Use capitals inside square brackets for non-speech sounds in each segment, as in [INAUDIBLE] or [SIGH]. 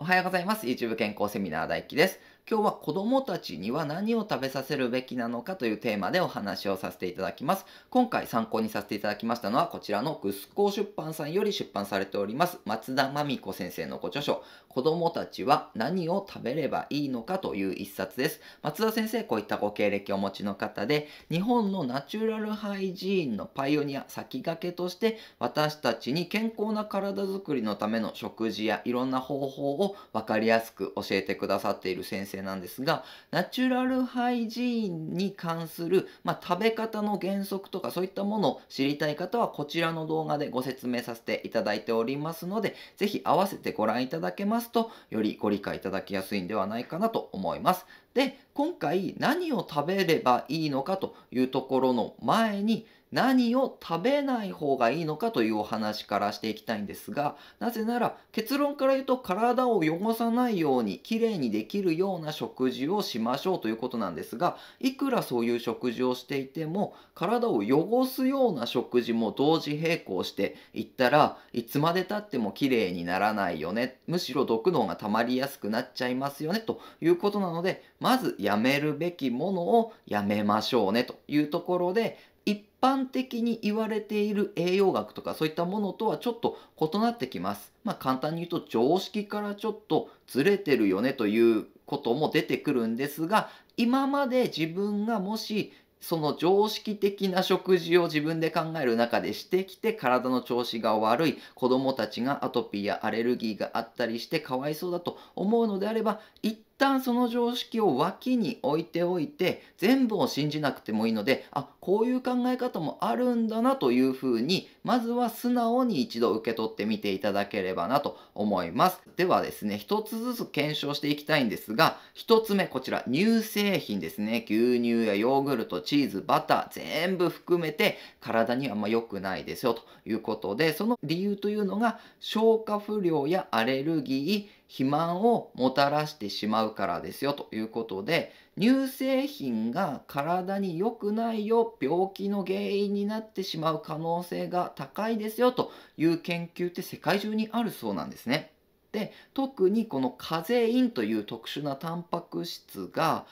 おはようございます。YouTube 健康セミナー大輝です。今日は子供たちには何を食べさせるべきなのかというテーマでお話をさせていただきます。今回参考にさせていただきましたのはこちらのグスコ出版さんより出版されております松田真美子先生のご著書子供たちは何を食べればいいのかという一冊です。松田先生こういったご経歴をお持ちの方で日本のナチュラルハイジーンのパイオニア先駆けとして私たちに健康な体づくりのための食事やいろんな方法を分かりやすく教えてくださっている先生生なんですがナチュラルハイジーンに関する、まあ、食べ方の原則とかそういったものを知りたい方はこちらの動画でご説明させていただいておりますので是非合わせてご覧いただけますとよりご理解いただきやすいんではないかなと思います。で、今回何を食べればいいのかというところの前に何を食べない方がいいのかというお話からしていきたいんですが、なぜなら結論から言うと体を汚さないようにきれいにできるような食事をしましょうということなんですが、いくらそういう食事をしていても体を汚すような食事も同時並行していったらいつまでたってもきれいにならないよね。むしろ毒のが溜まりやすくなっちゃいますよねということなので、ままずやめるべきものをやめましょうねというところで一般的に言われている栄養学とかそういったものとはちょっと異なってきます。まあ、簡単に言うと常識からちょっとずれてるよねということも出てくるんですが今まで自分がもしその常識的な食事を自分で考える中でしてきて体の調子が悪い子どもたちがアトピーやアレルギーがあったりしてかわいそうだと思うのであれば一旦その常識を脇に置いておいて全部を信じなくてもいいのであこういう考え方もあるんだなというふうにまずは素直に一度受け取ってみていただければなと思いますではですね一つずつ検証していきたいんですが一つ目こちら乳製品ですね牛乳やヨーグルトチーズバター全部含めて体にはま良くないですよということでその理由というのが消化不良やアレルギー肥満をもたらしてしまうからですよということで乳製品が体に良くないよ病気の原因になってしまう可能性が高いですよという研究って世界中にあるそうなんですね。で特にこのカゼインという特殊なタンパク質が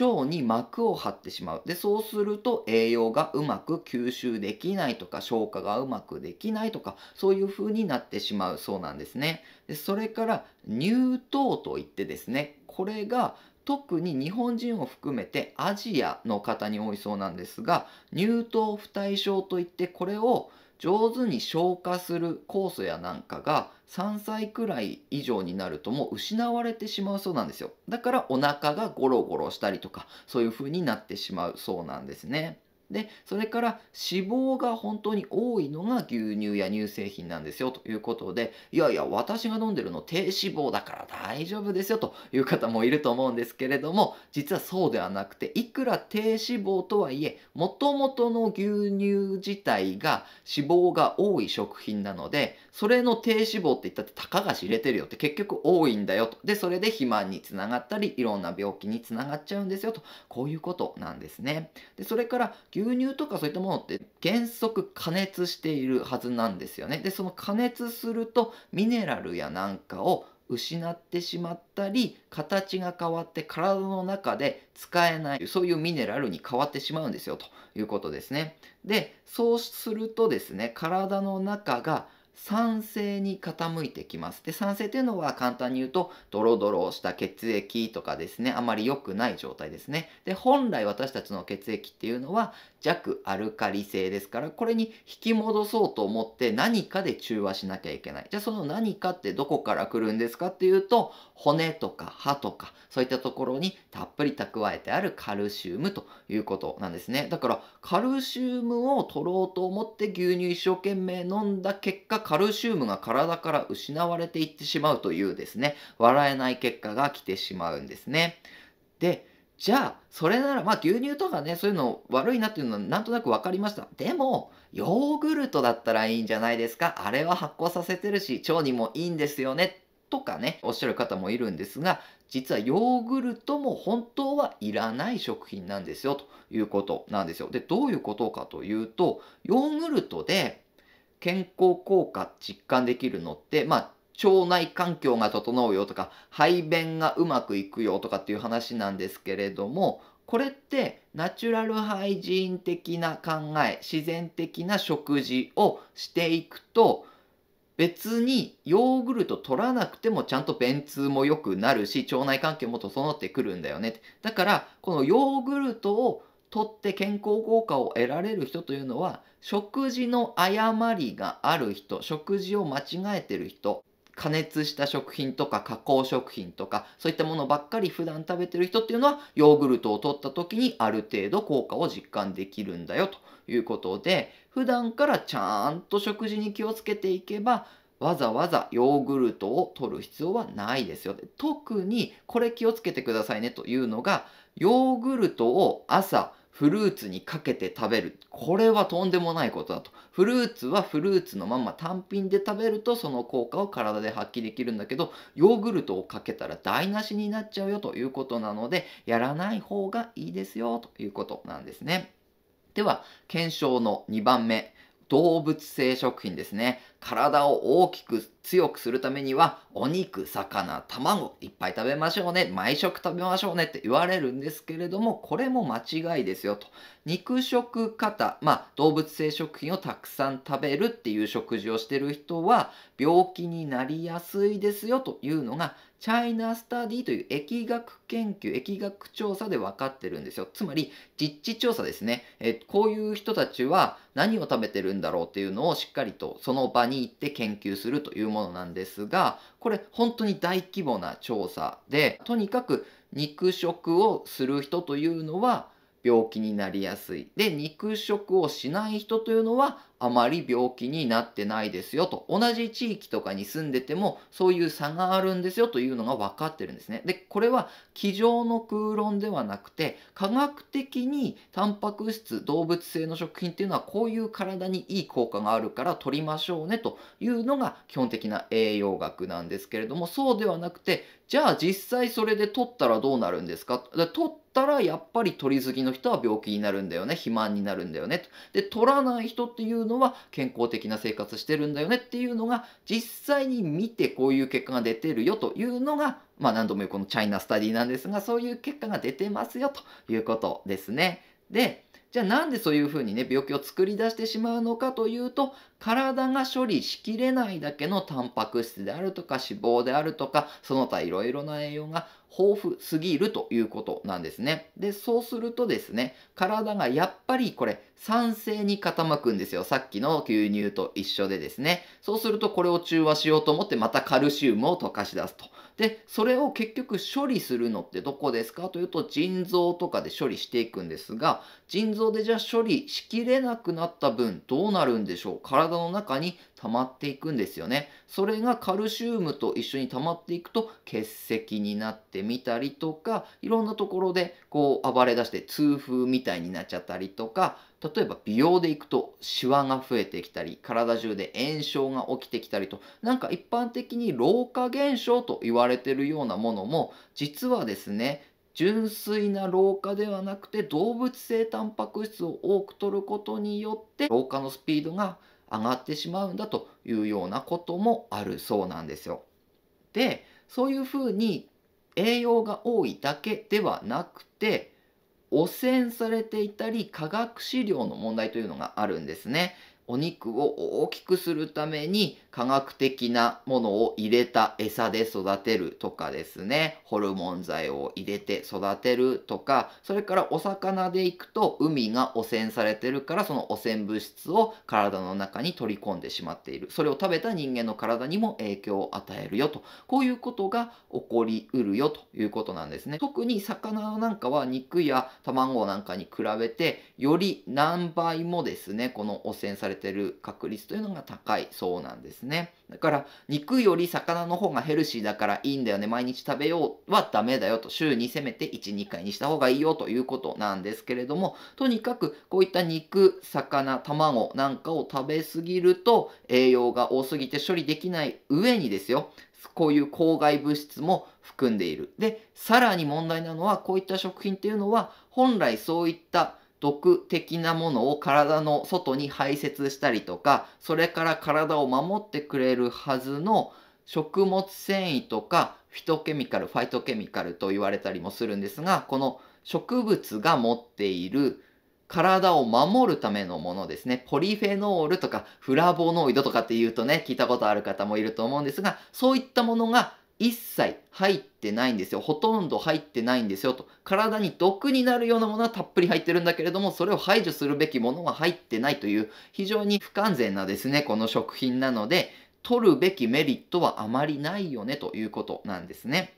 腸に膜を張ってしまうでそうすると栄養がうまく吸収できないとか消化がうまくできないとかそういう風になってしまうそうなんですねでそれから乳糖といってですねこれが特に日本人を含めてアジアの方に多いそうなんですが乳糖不対症といってこれを上手に消化する酵素やなんかが3歳くらい以上になるともう失われてしまうそうなんですよだからお腹がゴロゴロしたりとかそういう風になってしまうそうなんですね。でそれから脂肪が本当に多いのが牛乳や乳製品なんですよということでいやいや私が飲んでるの低脂肪だから大丈夫ですよという方もいると思うんですけれども実はそうではなくていくら低脂肪とはいえもともとの牛乳自体が脂肪が多い食品なのでそれの低脂肪って言ったってたかが知れてるよって結局多いんだよとでそれで肥満につながったりいろんな病気につながっちゃうんですよとこういうことなんですね。でそれから牛牛乳とかそういったものって原則加熱しているはずなんですよね。でその加熱するとミネラルやなんかを失ってしまったり形が変わって体の中で使えないそういうミネラルに変わってしまうんですよということですね。でそうするとですね体の中が酸性に傾いてきます。で酸性というのは簡単に言うとドロドロした血液とかですねあまり良くない状態ですね。で本来私たちの血液っていうのは弱アルカリ性ですからこれに引き戻そうと思って何かで中和しなきゃいけない。じゃあその何かってどこから来るんですかっていうと骨とか歯とかそういったところにたっぷり蓄えてあるカルシウムということなんですね。だからカルシウムを取ろうと思って牛乳一生懸命飲んだ結果カルシウムが体から失われていってしまうというですね笑えない結果が来てしまうんですね。でじゃあそれならまあ牛乳とかねそういうの悪いなっていうのはなんとなく分かりましたでもヨーグルトだったらいいんじゃないですかあれは発酵させてるし腸にもいいんですよねとかねおっしゃる方もいるんですが実はヨーグルトも本当はいらない食品なんですよということなんですよ。でどういうことかというとヨーグルトで健康効果実感できるのって、まあ、腸内環境が整うよとか排便がうまくいくよとかっていう話なんですけれどもこれってナチュラルハイジーン的な考え自然的な食事をしていくと別にヨーグルト取らなくてもちゃんと便通も良くなるし腸内環境も整ってくるんだよねだからこのヨーグルトを取って健康効果を得られる人というのは食事の誤りがある人食事を間違えてる人加熱した食品とか加工食品とかそういったものばっかり普段食べてる人っていうのはヨーグルトを取った時にある程度効果を実感できるんだよということで普段からちゃんと食事に気をつけていけばわざわざヨーグルトを取る必要はないですよ。特にこれ気をつけてくださいねというのがヨーグルトを朝フルーツにかけて食べるこれはとんでもないことだとフルーツはフルーツのまま単品で食べるとその効果を体で発揮できるんだけどヨーグルトをかけたら台無しになっちゃうよということなのでやらない方がいいですよということなんですねでは検証の2番目動物性食品ですね体を大きく強くするためには、お肉、魚、卵、いっぱい食べましょうね、毎食食べましょうねって言われるんですけれども、これも間違いですよと。肉食型、まあ、動物性食品をたくさん食べるっていう食事をしてる人は、病気になりやすいですよというのが、チャイナスタディという疫学研究、疫学調査で分かってるんですよ。つまり、実地調査ですね。えこういう人たちは何を食べてるんだろうっていうのをしっかりとその場に行って研究するというものなんですがこれ本当に大規模な調査でとにかく肉食をする人というのは病気になりやすいで肉食をしない人というのはあまり病気になってないですよと同じ地域とかに住んでてもそういう差があるんですよというのが分かってるんですね。でこれは机上の空論ではなくて科学的にタンパク質動物性の食品っていうのはこういう体にいい効果があるから取りましょうねというのが基本的な栄養学なんですけれどもそうではなくてじゃあ実際それで取ったらどうなるんですか取ったらやっぱり取りすぎの人は病気になるんだよね肥満になるんだよねで取らない人っていうのは健康的な生活してるんだよねっていうのが実際に見てこういう結果が出てるよというのが、まあ、何度も言うこのチャイナスタディなんですがそういう結果が出てますよということですね。でじゃあなんでそういうふうにね病気を作り出してしまうのかというと体が処理しきれないだけのタンパク質であるとか脂肪であるとかその他いろいろな栄養が豊富すぎるということなんですね。で、そうするとですね、体がやっぱりこれ酸性に傾くんですよ。さっきの牛乳と一緒でですね。そうするとこれを中和しようと思ってまたカルシウムを溶かし出すと。で、それを結局処理するのってどこですかというと腎臓とかで処理していくんですが、腎臓でじゃあ処理しきれなくなった分どうなるんでしょう体の中に溜まっていくんですよね。それがカルシウムと一緒に溜まっていくと結石になってみたりとか、いろんなところでこう暴れ出して痛風みたいになっちゃったりとか、例えば美容でいくとシワが増えてきたり体中で炎症が起きてきたりとなんか一般的に老化現象と言われてるようなものも実はですね純粋な老化ではなくて動物性タンパク質を多く摂ることによって老化のスピードが上がってしまうんだというようなこともあるそうなんですよ。でそういうふうに栄養が多いだけではなくて汚染されていたり化学資料の問題というのがあるんですねお肉を大きくするために科学的なものを入れた餌で育てるとかですね、ホルモン剤を入れて育てるとか、それからお魚でいくと海が汚染されてるからその汚染物質を体の中に取り込んでしまっている。それを食べた人間の体にも影響を与えるよと。こういうことが起こりうるよということなんですね。特に魚なんかは肉や卵なんかに比べてより何倍もですね、この汚染されてる確率というのが高いそうなんですね。だから肉より魚の方がヘルシーだからいいんだよね毎日食べようはダメだよと週にせめて12回にした方がいいよということなんですけれどもとにかくこういった肉魚卵なんかを食べ過ぎると栄養が多すぎて処理できない上にですよこういう公害物質も含んでいる。で、さらに問題なのは、こういった食品っていうのは、本来そういった毒的なものを体の外に排泄したりとかそれから体を守ってくれるはずの食物繊維とかフィトケミカルファイトケミカルと言われたりもするんですがこの植物が持っている体を守るためのものですね。ポリフェノールとかフラボノイドとかって言うとね、聞いたことある方もいると思うんですが、そういったものが一切入ってないんですよ。ほとんど入ってないんですよと。体に毒になるようなものはたっぷり入ってるんだけれども、それを排除するべきものは入ってないという、非常に不完全なですね、この食品なので、取るべきメリットはあまりないよねということなんですね。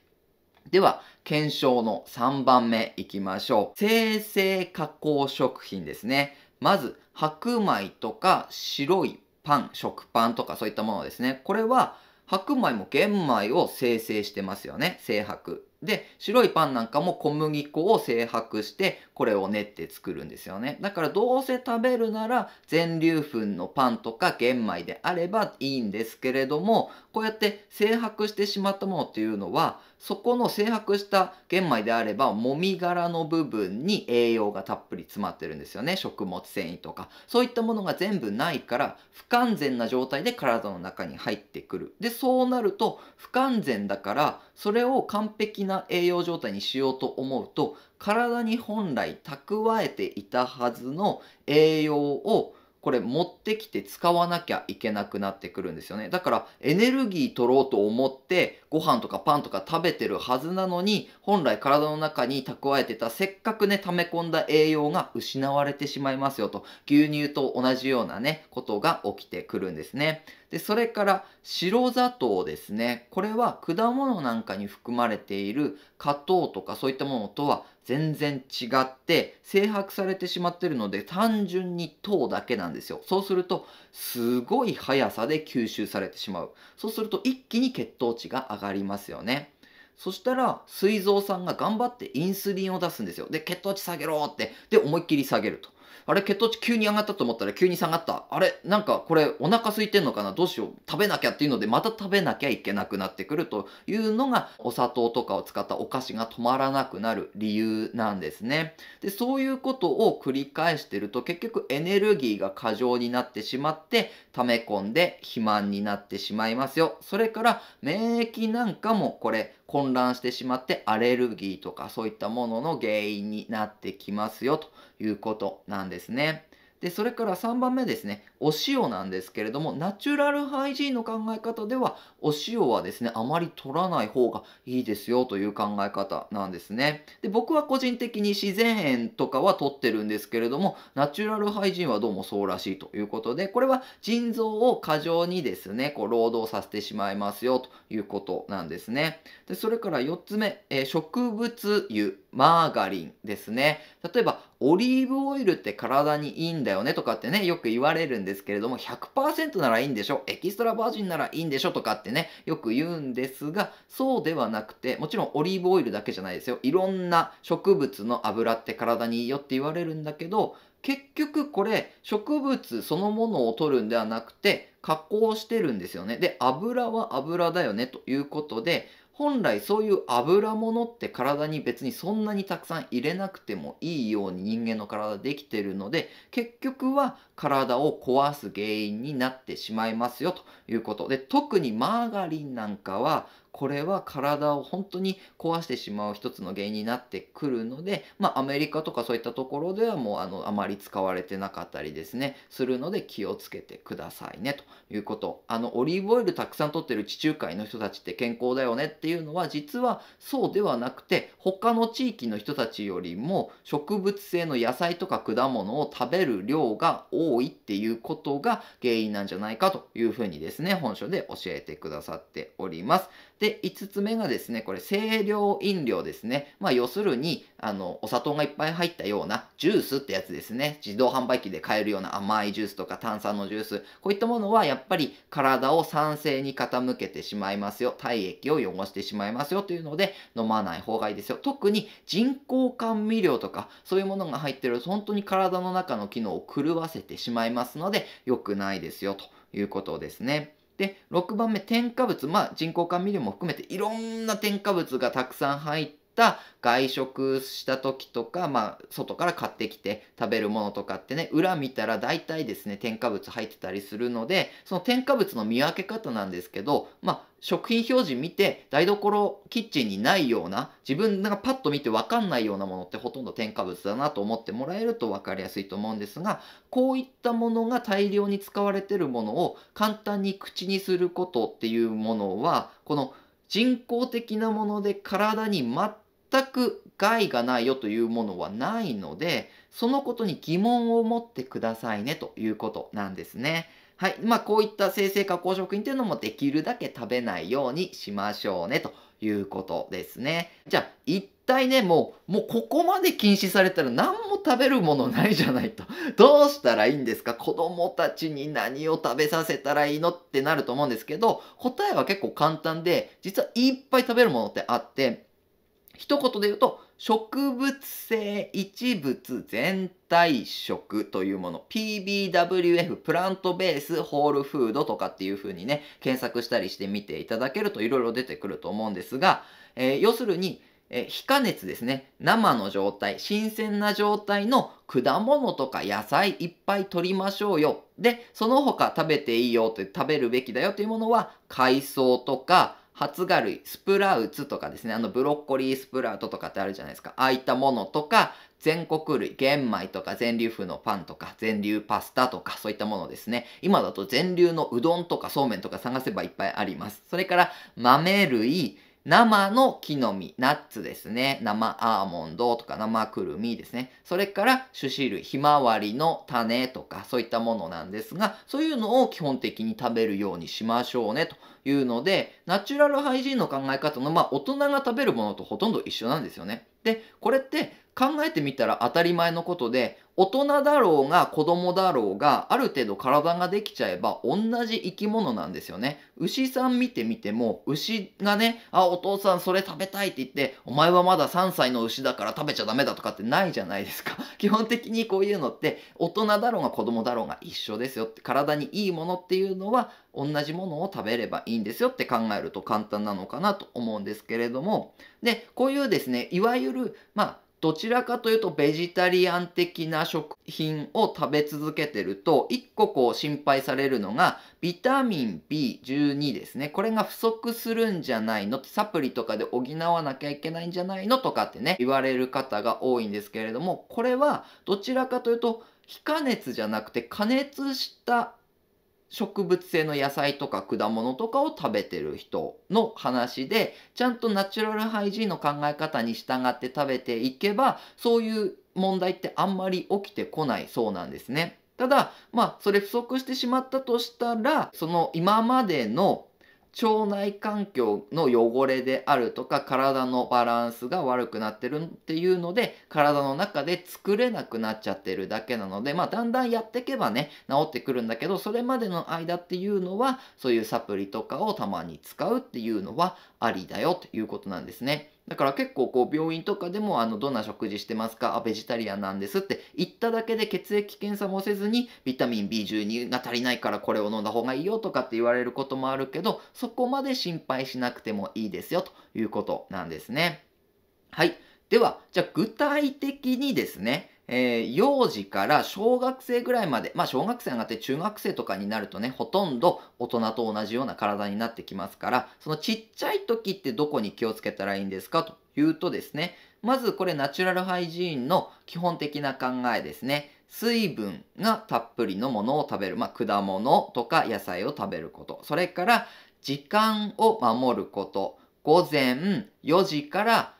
では、検証の3番目いきましょう。生成加工食品ですね。まず、白米とか白いパン、食パンとかそういったものですね。これは、白米も玄米を生成してますよね。生白。で、白いパンなんかも小麦粉を精白して、これを練って作るんですよね。だからどうせ食べるなら、全粒粉のパンとか玄米であればいいんですけれども、こうやって精白してしまったものっていうのは、そこの精白した玄米であれば、もみ殻の部分に栄養がたっぷり詰まってるんですよね。食物繊維とか。そういったものが全部ないから、不完全な状態で体の中に入ってくる。で、そうなると、不完全だから、それを完璧な栄養状態にしようと思うと体に本来蓄えていたはずの栄養をこれ持ってきて使わなきゃいけなくなってくるんですよね。だからエネルギー取ろうと思ってご飯とかパンとか食べてるはずなのに本来体の中に蓄えてたせっかくね溜め込んだ栄養が失われてしまいますよと牛乳と同じようなねことが起きてくるんですね。で、それから白砂糖ですね。これは果物なんかに含まれている果糖とかそういったものとは全然違って制白されてしまってるので単純に糖だけなんですよ。そうするとすごい速さで吸収されてしまう。そうすると一気に血糖値が上がりますよね。そしたら、膵臓さんが頑張ってインスリンを出すんですよ。で、血糖値下げろって。で、思いっきり下げると。あれ血糖値急に上がったと思ったら急に下がった。あれなんかこれお腹空いてんのかなどうしよう食べなきゃっていうのでまた食べなきゃいけなくなってくるというのがお砂糖とかを使ったお菓子が止まらなくなる理由なんですね。で、そういうことを繰り返してると結局エネルギーが過剰になってしまって溜め込んで肥満になってしまいますよ。それから免疫なんかもこれ混乱してしまってアレルギーとかそういったものの原因になってきますよということなんですね。で、それから3番目ですね。お塩なんですけれども、ナチュラルハイジーンの考え方では、お塩はですね、あまり取らない方がいいですよという考え方なんですね。で、僕は個人的に自然塩とかは取ってるんですけれども、ナチュラルハイジーンはどうもそうらしいということで、これは腎臓を過剰にですね、こう労働させてしまいますよということなんですね。で、それから4つ目、えー、植物油、マーガリンですね。例えば、オリーブオイルって体にいいんだよねとかってね、よく言われるんですですけれども、100%ならいいんでしょエキストラバージンならいいんでしょとかってね、よく言うんですが、そうではなくて、もちろんオリーブオイルだけじゃないですよ。いろんな植物の油って体にいいよって言われるんだけど、結局これ植物そのものを取るんではなくて加工してるんですよね。で、油は油だよねということで、本来そういう油物って体に別にそんなにたくさん入れなくてもいいように人間の体できてるので結局は体を壊す原因になってしまいますよということで特にマーガリンなんかはこれは体を本当に壊してしまう一つの原因になってくるので、まあ、アメリカとかそういったところではもうあのあまり使われてなかったりですねするので気をつけてくださいねということあのオリーブオイルたくさん取ってる地中海の人たちって健康だよねっていうのは実はそうではなくて他の地域の人たちよりも植物性の野菜とか果物を食べる量が多いっていうことが原因なんじゃないかというふうにですね本書で教えてくださっております。で、5つ目がですね、これ、清涼飲料ですね。まあ、要するに、あの、お砂糖がいっぱい入ったようなジュースってやつですね。自動販売機で買えるような甘いジュースとか炭酸のジュース。こういったものは、やっぱり体を酸性に傾けてしまいますよ。体液を汚してしまいますよというので、飲まない方がいいですよ。特に人工甘味料とか、そういうものが入ってると、本当に体の中の機能を狂わせてしまいますので、良くないですよということですね。で、6番目、添加物、まあ、人工甘味料も含めていろんな添加物がたくさん入った外食した時とか、まあ、外から買ってきて食べるものとかってね、裏見たら大体ですね、添加物入ってたりするので、その添加物の見分け方なんですけど、まあ、食品表示見て台所キッチンにないような自分がパッと見て分かんないようなものってほとんど添加物だなと思ってもらえると分かりやすいと思うんですがこういったものが大量に使われてるものを簡単に口にすることっていうものはこの人工的なもので体に全く害がないよというものはないのでそのことに疑問を持ってくださいねということなんですね。はい。まあ、こういった生成加工食品っていうのもできるだけ食べないようにしましょうね、ということですね。じゃあ、一体ね、もう、もうここまで禁止されたら何も食べるものないじゃないと。[LAUGHS] どうしたらいいんですか子供たちに何を食べさせたらいいのってなると思うんですけど、答えは結構簡単で、実はいっぱい食べるものってあって、一言で言うと、植物性一物全体食というもの PBWF プラントベースホールフードとかっていう風にね検索したりしてみていただけるといろいろ出てくると思うんですが、えー、要するに、えー、非加熱ですね生の状態新鮮な状態の果物とか野菜いっぱい取りましょうよでその他食べていいよって食べるべきだよというものは海藻とか発芽類、スプラウツとかですね、あのブロッコリースプラウトとかってあるじゃないですか。ああいったものとか、全穀類、玄米とか全粒粉のパンとか、全粒パスタとか、そういったものですね。今だと全粒のうどんとかそうめんとか探せばいっぱいあります。それから豆類、生の木の実、ナッツですね。生アーモンドとか生くるみですね。それから種子類、ひまわりの種とかそういったものなんですが、そういうのを基本的に食べるようにしましょうねというので、ナチュラルハイジーンの考え方の、まあ、大人が食べるものとほとんど一緒なんですよね。でこれって考えてみたら当たり前のことで大人だろうが子供だろうがある程度体ができちゃえば同じ生き物なんですよね牛さん見てみても牛がね「あお父さんそれ食べたい」って言って「お前はまだ3歳の牛だから食べちゃダメだ」とかってないじゃないですか [LAUGHS] 基本的にこういうのって大人だろうが子供だろうが一緒ですよって体にいいものっていうのは同じものを食べればいいんですよって考えると簡単なのかなと思うんですけれども、で、こういうですね、いわゆる、まあ、どちらかというとベジタリアン的な食品を食べ続けてると、一個こう心配されるのが、ビタミン B12 ですね。これが不足するんじゃないのサプリとかで補わなきゃいけないんじゃないのとかってね、言われる方が多いんですけれども、これはどちらかというと、非加熱じゃなくて加熱した植物性の野菜とか果物とかを食べてる人の話でちゃんとナチュラルハイジーンの考え方に従って食べていけばそういう問題ってあんまり起きてこないそうなんですね。ただまあそれ不足してしまったとしたらその今までの腸内環境の汚れであるとか体のバランスが悪くなってるっていうので体の中で作れなくなっちゃってるだけなので、まあ、だんだんやっていけばね治ってくるんだけどそれまでの間っていうのはそういうサプリとかをたまに使うっていうのはありだよということなんですね。だから結構こう病院とかでもあのどんな食事してますかあベジタリアンなんですって言っただけで血液検査もせずにビタミン B12 が足りないからこれを飲んだ方がいいよとかって言われることもあるけどそこまで心配しなくてもいいですよということなんですね。はい。では、じゃあ具体的にですね、えー、幼児から小学生ぐらいまで、まあ小学生上がって中学生とかになるとね、ほとんど大人と同じような体になってきますから、そのちっちゃい時ってどこに気をつけたらいいんですかというとですね、まずこれナチュラルハイジーンの基本的な考えですね。水分がたっぷりのものを食べる。まあ、果物とか野菜を食べること。それから、時間を守ること。午前4時から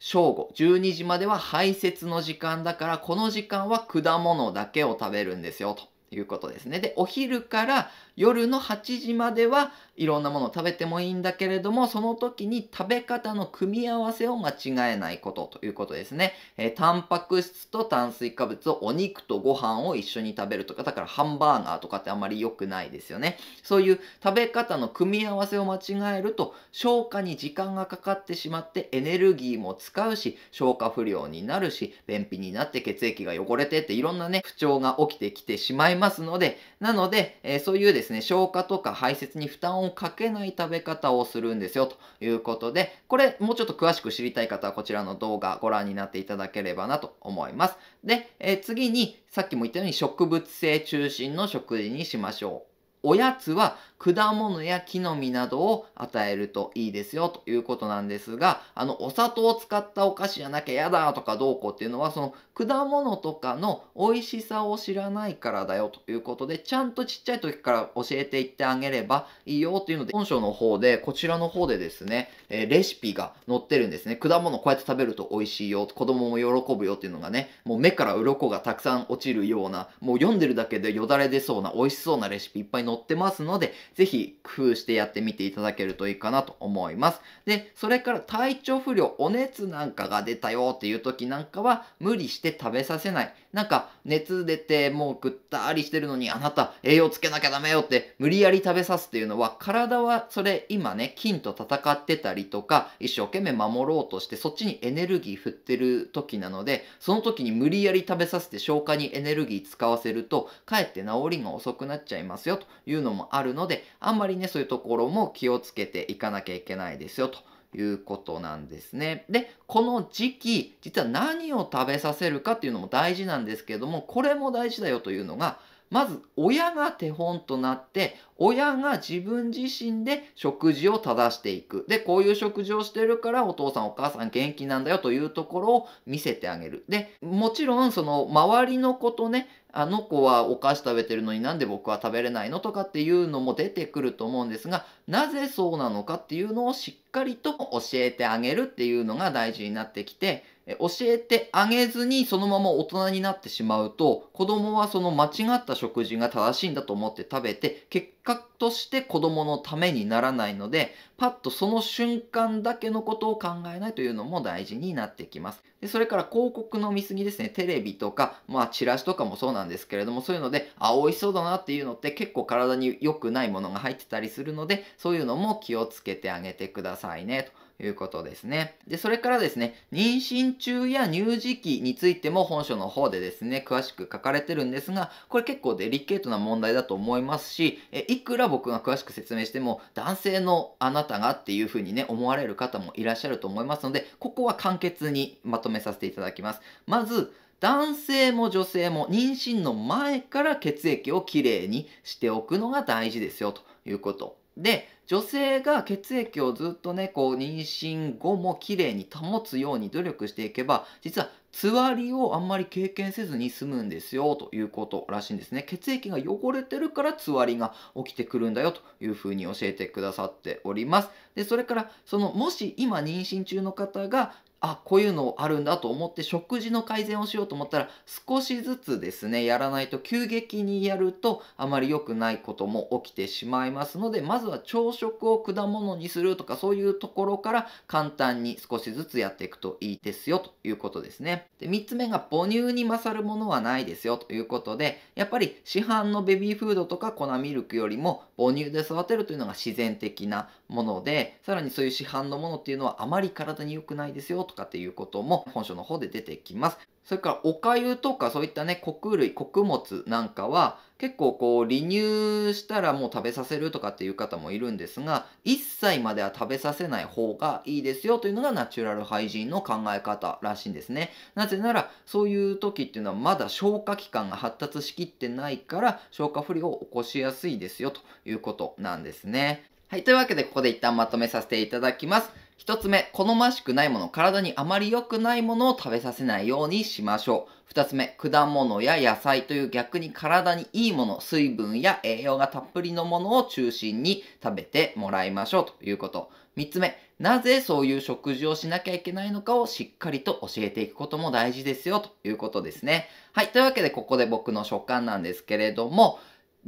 正午、12時までは排泄の時間だから、この時間は果物だけを食べるんですよ、ということですね。で、お昼から夜の8時まではいろんなものを食べてもいいんだけれども、その時に食べ方の組み合わせを間違えないことということですね。えー、タンパク質と炭水化物をお肉とご飯を一緒に食べるとか、だからハンバーガーとかってあんまり良くないですよね。そういう食べ方の組み合わせを間違えると、消化に時間がかかってしまってエネルギーも使うし、消化不良になるし、便秘になって血液が汚れてっていろんなね、不調が起きてきてしまいますので、なので、えー、そういうですね、消化とか排泄に負担をかけない食べ方をするんですよということで、これもうちょっと詳しく知りたい方はこちらの動画ご覧になっていただければなと思います。で、えー、次にさっきも言ったように植物性中心の食事にしましょう。おやつは果物や木の実などを与えるといいですよということなんですが、あの、お砂糖を使ったお菓子じゃなきゃ嫌だとかどうこうっていうのは、その果物とかの美味しさを知らないからだよということで、ちゃんとちっちゃい時から教えていってあげればいいよっていうので、本書の方で、こちらの方でですね、えー、レシピが載ってるんですね。果物こうやって食べると美味しいよ、子供も喜ぶよっていうのがね、もう目から鱗がたくさん落ちるような、もう読んでるだけでよだれ出そうな美味しそうなレシピいっぱい載ってますので、ぜひ工夫してやってみていただけるといいかなと思います。で、それから体調不良、お熱なんかが出たよっていう時なんかは無理して食べさせない。なんか熱出てもうぐったりしてるのにあなた栄養つけなきゃダメよって無理やり食べさすっていうのは体はそれ今ね菌と戦ってたりとか一生懸命守ろうとしてそっちにエネルギー振ってる時なのでその時に無理やり食べさせて消化にエネルギー使わせるとかえって治りが遅くなっちゃいますよというのもあるのであんまりねそういうところも気をつけていかなきゃいけないですよと。いうことなんですね。で、この時期、実は何を食べさせるかっていうのも大事なんですけれども、これも大事だよというのが、まず親が手本となって、親が自分自身で食事を正していく。で、こういう食事をしてるからお父さんお母さん元気なんだよというところを見せてあげる。で、もちろんその周りのことね、あの子はお菓子食べてるのになんで僕は食べれないのとかっていうのも出てくると思うんですがなぜそうなのかっていうのをしっかりと教えてあげるっていうのが大事になってきて教えてあげずにそのまま大人になってしまうと子供はその間違った食事が正しいんだと思って食べて結果として子供のためにならないので、パッとその瞬間だけのことを考えないというのも大事になってきます。でそれから広告の見過ぎですね。テレビとか、まあチラシとかもそうなんですけれども、そういうので、あ、美味しそうだなっていうのって結構体に良くないものが入ってたりするので、そういうのも気をつけてあげてくださいねと。いうことですね。で、それからですね、妊娠中や乳児期についても本書の方でですね、詳しく書かれてるんですが、これ結構デリケートな問題だと思いますし、えいくら僕が詳しく説明しても、男性のあなたがっていうふうにね、思われる方もいらっしゃると思いますので、ここは簡潔にまとめさせていただきます。まず、男性も女性も妊娠の前から血液をきれいにしておくのが大事ですよということ。で、女性が血液をずっとねこう妊娠後も綺麗に保つように努力していけば実はつわりをあんまり経験せずに済むんですよということらしいんですね血液が汚れてるからつわりが起きてくるんだよというふうに教えてくださっておりますでそれからそのもし今妊娠中の方があこういうのあるんだと思って食事の改善をしようと思ったら少しずつですねやらないと急激にやるとあまり良くないことも起きてしまいますのでまずは朝食を果物にするとかそういうところから簡単に少しずつやっていくといいですよということですねで3つ目が母乳に勝るものはないですよということでやっぱり市販のベビーフードとか粉ミルクよりも母乳で育てるというのが自然的なものでさらにそういう市販のものっていうのはあまり体に良くないですよとかっていうことも本書の方で出てきます。それからおかゆとかそういったね、穀類、穀物なんかは結構こう離乳したらもう食べさせるとかっていう方もいるんですが、1歳までは食べさせない方がいいですよというのがナチュラルハイジンの考え方らしいんですね。なぜならそういう時っていうのはまだ消化器官が発達しきってないから消化不良を起こしやすいですよということなんですね。はい、というわけでここで一旦まとめさせていただきます。一つ目、好ましくないもの、体にあまり良くないものを食べさせないようにしましょう。二つ目、果物や野菜という逆に体にいいもの、水分や栄養がたっぷりのものを中心に食べてもらいましょうということ。三つ目、なぜそういう食事をしなきゃいけないのかをしっかりと教えていくことも大事ですよということですね。はい。というわけでここで僕の食感なんですけれども、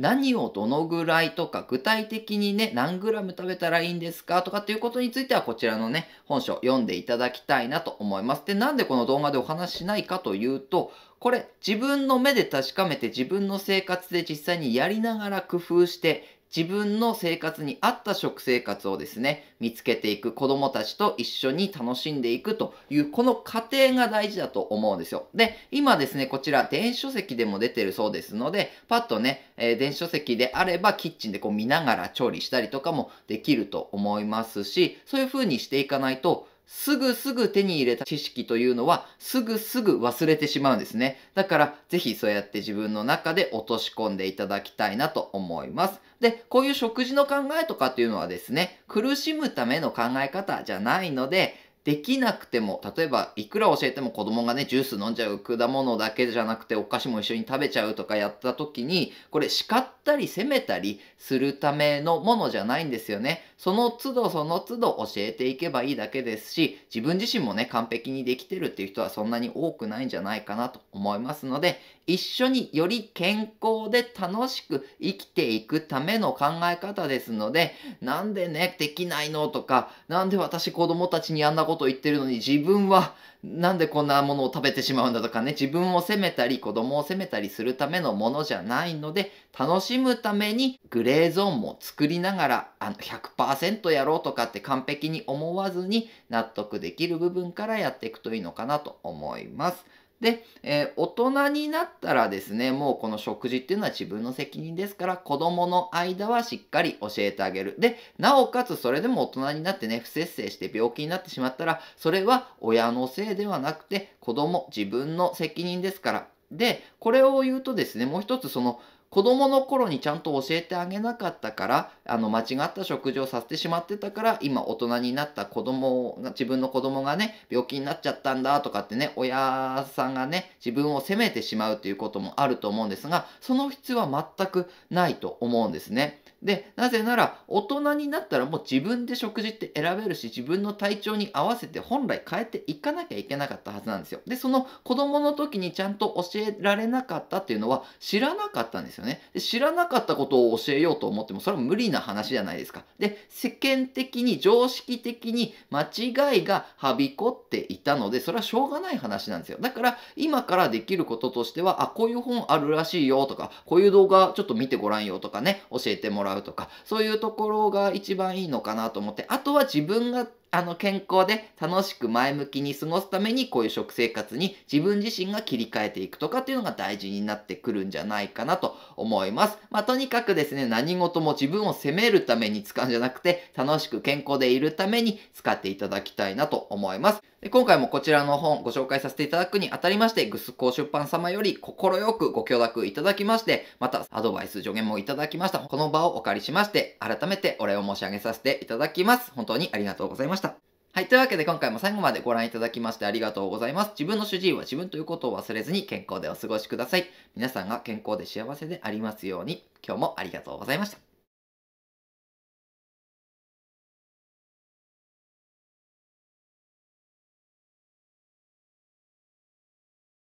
何をどのぐらいとか、具体的にね、何グラム食べたらいいんですかとかっていうことについては、こちらのね、本書読んでいただきたいなと思います。で、なんでこの動画でお話ししないかというと、これ自分の目で確かめて自分の生活で実際にやりながら工夫して自分の生活に合った食生活をですね、見つけていく子供たちと一緒に楽しんでいくという、この過程が大事だと思うんですよ。で、今ですね、こちら電子書籍でも出てるそうですので、パッとね、えー、電子書籍であればキッチンでこう見ながら調理したりとかもできると思いますし、そういう風にしていかないと、すぐすぐ手に入れた知識というのはすぐすぐ忘れてしまうんですね。だからぜひそうやって自分の中で落とし込んでいただきたいなと思います。で、こういう食事の考えとかっていうのはですね、苦しむための考え方じゃないので、できなくても、例えばいくら教えても子供がね、ジュース飲んじゃう果物だけじゃなくてお菓子も一緒に食べちゃうとかやった時に、これ叱ったり責めたりするためのものじゃないんですよね。その都度その都度教えていけばいいだけですし、自分自身もね、完璧にできてるっていう人はそんなに多くないんじゃないかなと思いますので、一緒により健康で楽しく生きていくための考え方ですので、なんでね、できないのとか、なんで私子供たちにあんなことこと言ってるのに自分はなんでこんなものを食べてしまうんだとかね、自分を責めたり子供を責めたりするためのものじゃないので、楽しむためにグレーゾーンも作りながら、あの100%やろうとかって完璧に思わずに納得できる部分からやっていくといいのかなと思います。で、えー、大人になったらですね、もうこの食事っていうのは自分の責任ですから、子供の間はしっかり教えてあげる。で、なおかつそれでも大人になってね、不節制して病気になってしまったら、それは親のせいではなくて、子供、自分の責任ですから。で、これを言うとですね、もう一つその、子供の頃にちゃんと教えてあげなかったからあの間違った食事をさせてしまってたから今大人になった子供が自分の子供がね病気になっちゃったんだとかってね親さんがね自分を責めてしまうということもあると思うんですがその必要は全くないと思うんですね。で、なぜなら大人になったらもう自分で食事って選べるし、自分の体調に合わせて本来変えていかなきゃいけなかったはずなんですよ。で、その子供の時にちゃんと教えられなかったっていうのは知らなかったんですよね。で知らなかったことを教えようと思ってもそれは無理な話じゃないですか。で、世間的に常識的に間違いがはびこっていたので、それはしょうがない話なんですよ。だから今からできることとしては、あ、こういう本あるらしいよとか、こういう動画ちょっと見てごらんよとかね、教えてもらう。らうとか、そういうところが一番いいのかなと思って、あとは自分があの健康で楽しく前向きに過ごすためにこういう食生活に自分自身が切り替えていくとかっていうのが大事になってくるんじゃないかなと思います。まあ、とにかくですね、何事も自分を責めるために使うんじゃなくて楽しく健康でいるために使っていただきたいなと思います。で今回もこちらの本ご紹介させていただくにあたりまして、グスコ出版様より心よくご協力いただきまして、またアドバイス助言もいただきました。この場をお借りしまして、改めてお礼を申し上げさせていただきます。本当にありがとうございました。はい。というわけで今回も最後までご覧いただきましてありがとうございます。自分の主治医は自分ということを忘れずに健康でお過ごしください。皆さんが健康で幸せでありますように、今日もありがとうございました。